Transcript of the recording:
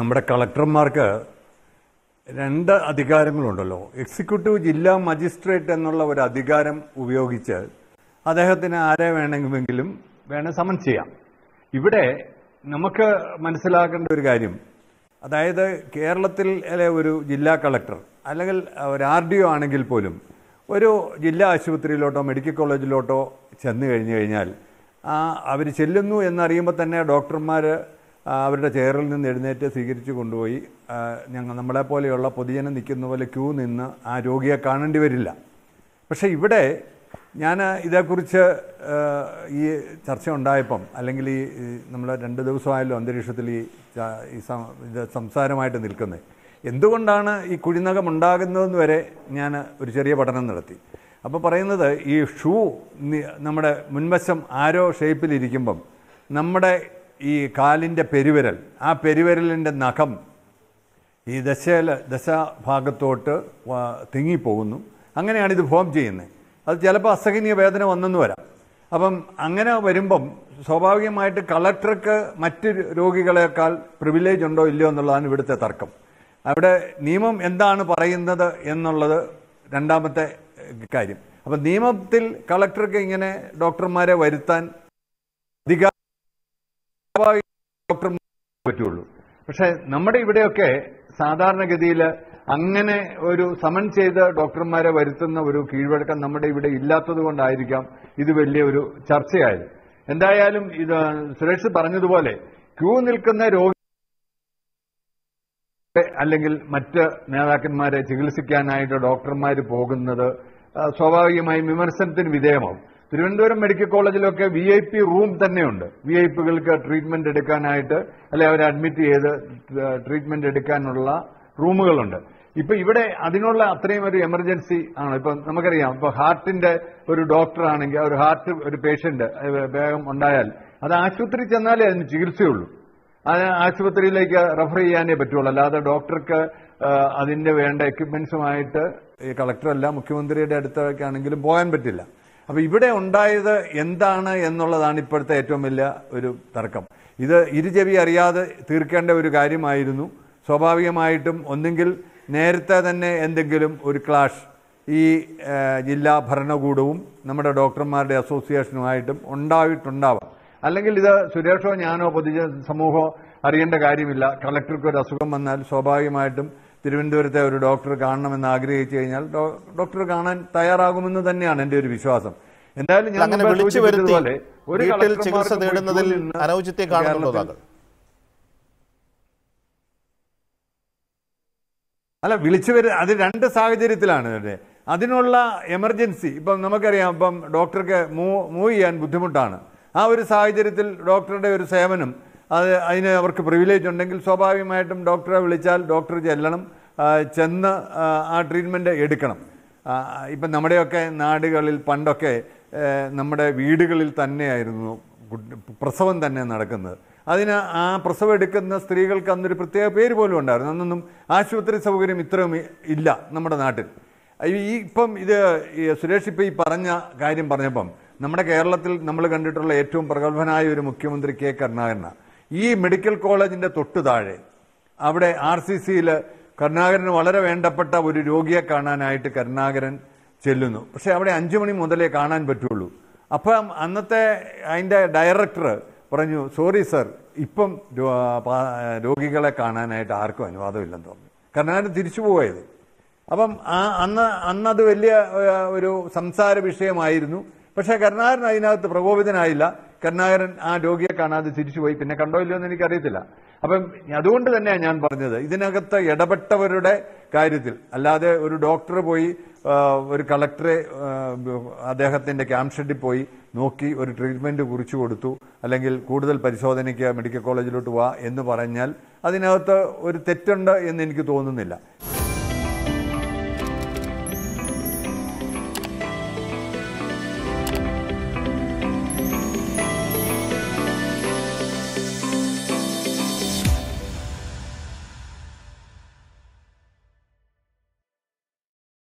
നമ്മുടെ കളക്ടർമാർക്ക് രണ്ട് അധികാരങ്ങളുണ്ടല്ലോ എക്സിക്യൂട്ടീവ് ജില്ലാ മജിസ്ട്രേറ്റ് എന്നുള്ള ഒരു അധികാരം ഉപയോഗിച്ച് അദ്ദേഹത്തിന് ആരെ വേണമെങ്കിലും വേണ സമൻ ചെയ്യാം ഇവിടെ നമുക്ക് മനസ്സിലാക്കേണ്ട ഒരു കാര്യം അതായത് കേരളത്തിൽ ഒരു ജില്ലാ കളക്ടർ അല്ലെങ്കിൽ ഒരു ആർ ഡി ഒ ആണെങ്കിൽ പോലും ഒരു ജില്ലാ ആശുപത്രിയിലോട്ടോ മെഡിക്കൽ കോളേജിലോട്ടോ ചെന്ന് കഴിഞ്ഞു കഴിഞ്ഞാൽ അവർ ചെല്ലുന്നു എന്നറിയുമ്പോൾ തന്നെ ഡോക്ടർമാർ അവരുടെ ചെയറിൽ നിന്ന് എഴുന്നേറ്റ് സ്വീകരിച്ചു കൊണ്ടുപോയി ഞങ്ങൾ നമ്മളെപ്പോലെയുള്ള പൊതുജനം നിൽക്കുന്ന പോലെ ക്യൂ നിന്ന് ആ രോഗിയെ കാണേണ്ടി വരില്ല പക്ഷേ ഇവിടെ ഞാൻ ഇതേക്കുറിച്ച് ഈ ചർച്ച ഉണ്ടായപ്പം അല്ലെങ്കിൽ ഈ നമ്മൾ രണ്ട് ദിവസമായല്ലോ അന്തരീക്ഷത്തിൽ ഈ ഇത് സംസാരമായിട്ട് നിൽക്കുന്നത് എന്തുകൊണ്ടാണ് ഈ കുഴിനകം ഉണ്ടാകുന്നതെന്ന് വരെ ഞാൻ ഒരു ചെറിയ പഠനം നടത്തി അപ്പോൾ പറയുന്നത് ഈ ഷൂ നമ്മുടെ മുൻവശം ആരോ ഷേപ്പിലിരിക്കുമ്പം നമ്മുടെ ഈ കാലിൻ്റെ പെരുവിരൽ ആ പെരുവിരലിൻ്റെ നഖം ഈ ദശയില ദശഭാഗത്തോട്ട് തിങ്ങിപ്പോകുന്നു അങ്ങനെയാണ് ഇത് ഫോം ചെയ്യുന്നത് അത് ചിലപ്പോൾ അസഹനീയ വേദന വന്നെന്ന് വരാം അപ്പം അങ്ങനെ വരുമ്പം സ്വാഭാവികമായിട്ട് കളക്ടർക്ക് മറ്റ് രോഗികളെക്കാൾ പ്രിവിലേജ് ഉണ്ടോ ഇല്ലയോ എന്നുള്ളതാണ് ഇവിടുത്തെ തർക്കം അവിടെ നിയമം എന്താണ് പറയുന്നത് എന്നുള്ളത് രണ്ടാമത്തെ കാര്യം അപ്പം നിയമത്തിൽ കളക്ടർക്ക് ഇങ്ങനെ ഡോക്ടർമാരെ വരുത്താൻ ഡോക്ടർ പറ്റുള്ളൂ പക്ഷെ നമ്മുടെ ഇവിടെയൊക്കെ സാധാരണഗതിയിൽ അങ്ങനെ ഒരു സമൻ ചെയ്ത് ഡോക്ടർമാരെ വരുത്തുന്ന ഒരു കീഴ്വഴക്കം നമ്മുടെ ഇവിടെ ഇല്ലാത്തത് കൊണ്ടായിരിക്കാം ഇത് വലിയ ഒരു ചർച്ചയായത് എന്തായാലും ഇത് സുരേഷ് പറഞ്ഞതുപോലെ ക്യൂ നിൽക്കുന്ന രോഗി അല്ലെങ്കിൽ മറ്റ് നേതാക്കന്മാരെ ചികിത്സിക്കാനായിട്ട് ഡോക്ടർമാർ പോകുന്നത് സ്വാഭാവികമായും വിമർശനത്തിന് വിധേയമാവും തിരുവനന്തപുരം മെഡിക്കൽ കോളേജിലൊക്കെ വി ഐ പി റൂം തന്നെയുണ്ട് വി ഐ പികൾക്ക് ട്രീറ്റ്മെന്റ് എടുക്കാനായിട്ട് അല്ലെ അവരെ അഡ്മിറ്റ് ചെയ്ത് ട്രീറ്റ്മെന്റ് എടുക്കാനുള്ള റൂമുകളുണ്ട് ഇപ്പൊ ഇവിടെ അതിനുള്ള അത്രയും ഒരു എമർജൻസി ആണ് ഇപ്പൊ നമുക്കറിയാം ഇപ്പൊ ഹാർട്ടിന്റെ ഒരു ഡോക്ടർ ആണെങ്കിൽ ഒരു ഹാർട്ട് ഒരു പേഷ്യന്റ് വേഗം ഉണ്ടായാൽ അത് ആശുപത്രി ചെന്നാലേ അതിന് ചികിത്സയുള്ളൂ അത് ആശുപത്രിയിലേക്ക് റെഫർ ചെയ്യാനേ പറ്റുള്ളൂ അല്ലാതെ ഡോക്ടർക്ക് അതിന്റെ വേണ്ട എക്യുപ്മെന്റ്സുമായിട്ട് കളക്ടറല്ല മുഖ്യമന്ത്രിയുടെ അടുത്തേക്കാണെങ്കിലും പോകാൻ പറ്റില്ല അപ്പൊ ഇവിടെ ഉണ്ടായത് എന്താണ് എന്നുള്ളതാണ് ഇപ്പോഴത്തെ ഏറ്റവും വലിയ ഒരു തർക്കം ഇത് ഇരുചെവി അറിയാതെ തീർക്കേണ്ട ഒരു കാര്യമായിരുന്നു സ്വാഭാവികമായിട്ടും ഒന്നെങ്കിൽ നേരത്തെ തന്നെ എന്തെങ്കിലും ഒരു ക്ലാഷ് ഈ ജില്ലാ ഭരണകൂടവും നമ്മുടെ ഡോക്ടർമാരുടെ അസോസിയേഷനുമായിട്ടും ഉണ്ടായിട്ടുണ്ടാവാം അല്ലെങ്കിൽ ഇത് സുരേഷോ ഞാനോ പൊതുജന സമൂഹമോ അറിയേണ്ട കാര്യമില്ല കളക്ടർക്ക് ഒരു അസുഖം വന്നാൽ സ്വാഭാവികമായിട്ടും തിരുവനന്തപുരത്തെ ഒരു ഡോക്ടർ കാണണമെന്ന് ആഗ്രഹിച്ചു കഴിഞ്ഞാൽ ഡോക്ടർ കാണാൻ തയ്യാറാകുമെന്ന് തന്നെയാണ് എന്റെ ഒരു വിശ്വാസം എന്തായാലും ഞാൻ വിളിച്ചു വരുത്തി ഒരു ചികിത്സ തേടുന്നതിൽ അനൗചിത്യം അല്ല വിളിച്ചു വരുന്ന അത് രണ്ട് സാഹചര്യത്തിലാണ് അതെ അതിനുള്ള എമർജൻസി ഇപ്പം നമുക്കറിയാം ഇപ്പം ഡോക്ടർക്ക് മൂവ് മൂവ് ചെയ്യാൻ ബുദ്ധിമുട്ടാണ് ആ ഒരു സാഹചര്യത്തിൽ ഡോക്ടറുടെ ഒരു സേവനം അത് അതിന് അവർക്ക് പ്രിവിലേജ് ഉണ്ടെങ്കിൽ സ്വാഭാവികമായിട്ടും ഡോക്ടറെ വിളിച്ചാൽ ഡോക്ടർ ചെല്ലണം ചെന്ന് ആ ട്രീറ്റ്മെൻറ്റ് എടുക്കണം ഇപ്പം നമ്മുടെയൊക്കെ നാടുകളിൽ പണ്ടൊക്കെ നമ്മുടെ വീടുകളിൽ തന്നെയായിരുന്നു പ്രസവം തന്നെ നടക്കുന്നത് അതിന് ആ പ്രസവം എടുക്കുന്ന സ്ത്രീകൾക്ക് അന്നൊരു പ്രത്യേക പേര് പോലും ഉണ്ടായിരുന്നു അന്നൊന്നും ആശുപത്രി സൗകര്യം ഇത്രയും ഇല്ല നമ്മുടെ നാട്ടിൽ ഈ ഇപ്പം ഇത് സുരേഷ് ഇപ്പം ഈ പറഞ്ഞ കാര്യം പറഞ്ഞപ്പം നമ്മുടെ കേരളത്തിൽ നമ്മൾ കണ്ടിട്ടുള്ള ഏറ്റവും പ്രഗത്ഭനായ ഒരു മുഖ്യമന്ത്രി കെ കരുണാകരനാണ് ഈ മെഡിക്കൽ കോളേജിന്റെ തൊട്ടു താഴെ അവിടെ ആർ സി സിയിൽ കരുണാകരന് വളരെ വേണ്ടപ്പെട്ട ഒരു രോഗിയെ കാണാനായിട്ട് കരുണാകരൻ ചെല്ലുന്നു പക്ഷെ അവിടെ അഞ്ചു മണി മുതലേ കാണാൻ പറ്റുള്ളൂ അപ്പം അന്നത്തെ അതിൻ്റെ ഡയറക്ടർ പറഞ്ഞു സോറി സർ ഇപ്പം രോഗികളെ കാണാനായിട്ട് ആർക്കും അനുവാദമില്ലെന്ന് പറഞ്ഞു കരുണാകരൻ തിരിച്ചു പോയത് അപ്പം അന്ന് അന്നത് വലിയ ഒരു സംസാര വിഷയമായിരുന്നു പക്ഷേ കരുണാകരൻ അതിനകത്ത് പ്രകോപിതനായില്ല കരുണാകരൻ ആ രോഗിയെ കാണാതെ തിരിച്ചുപോയി പിന്നെ കണ്ടോ ഇല്ലയോ എന്ന് എനിക്കറിയത്തില്ല അപ്പം അതുകൊണ്ട് തന്നെയാണ് ഞാൻ പറഞ്ഞത് ഇതിനകത്ത് ഇടപെട്ടവരുടെ കാര്യത്തിൽ അല്ലാതെ ഒരു ഡോക്ടർ പോയി ഒരു കളക്ടറെ അദ്ദേഹത്തിന്റെ ക്യാമ്പ് പോയി നോക്കി ഒരു ട്രീറ്റ്മെന്റ് കുറിച്ചു കൊടുത്തു അല്ലെങ്കിൽ കൂടുതൽ പരിശോധനയ്ക്ക് മെഡിക്കൽ കോളേജിലോട്ട് വാ എന്ന് പറഞ്ഞാൽ അതിനകത്ത് ഒരു തെറ്റുണ്ട് എന്ന് എനിക്ക് തോന്നുന്നില്ല